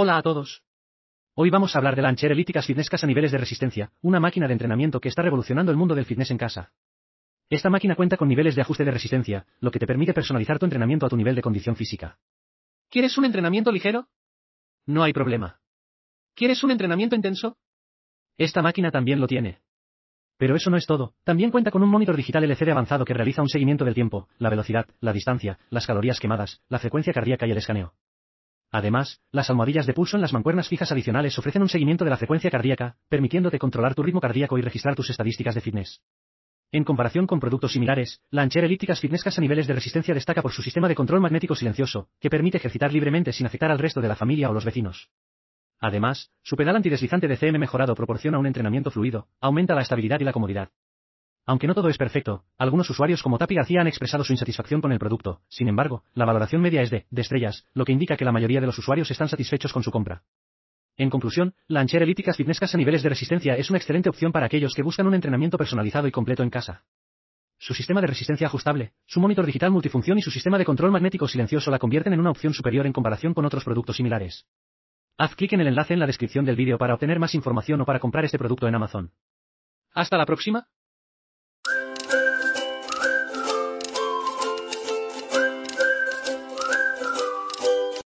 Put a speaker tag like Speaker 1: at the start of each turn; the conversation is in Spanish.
Speaker 1: Hola a todos. Hoy vamos a hablar de la Ancher Elíticas Fitness Casa niveles de resistencia, una máquina de entrenamiento que está revolucionando el mundo del fitness en casa. Esta máquina cuenta con niveles de ajuste de resistencia, lo que te permite personalizar tu entrenamiento a tu nivel de condición física. ¿Quieres un entrenamiento ligero? No hay problema. ¿Quieres un
Speaker 2: entrenamiento intenso?
Speaker 1: Esta máquina también lo tiene. Pero eso no es todo, también cuenta con un monitor digital LCD avanzado que realiza un seguimiento del tiempo, la velocidad, la distancia, las calorías quemadas, la frecuencia cardíaca y el escaneo. Además, las almohadillas de pulso en las mancuernas fijas adicionales ofrecen un seguimiento de la frecuencia cardíaca, permitiéndote controlar tu ritmo cardíaco y registrar tus estadísticas de fitness. En comparación con productos similares, la anchera Elípticas Fitness a Niveles de Resistencia destaca por su sistema de control magnético silencioso, que permite ejercitar libremente sin afectar al resto de la familia o los vecinos. Además, su pedal antideslizante de CM mejorado proporciona un entrenamiento fluido, aumenta la estabilidad y la comodidad. Aunque no todo es perfecto, algunos usuarios como Tapi García han expresado su insatisfacción con el producto, sin embargo, la valoración media es de, de estrellas, lo que indica que la mayoría de los usuarios están satisfechos con su compra. En conclusión, la anchera Elíticas fitnesscas a niveles de resistencia es una excelente opción para aquellos que buscan un entrenamiento personalizado y completo en casa. Su sistema de resistencia ajustable, su monitor digital multifunción y su sistema de control magnético silencioso la convierten en una opción superior en comparación con otros productos similares. Haz clic en el enlace en la descripción del vídeo para obtener más información o para comprar este producto en Amazon.
Speaker 2: Hasta la próxima.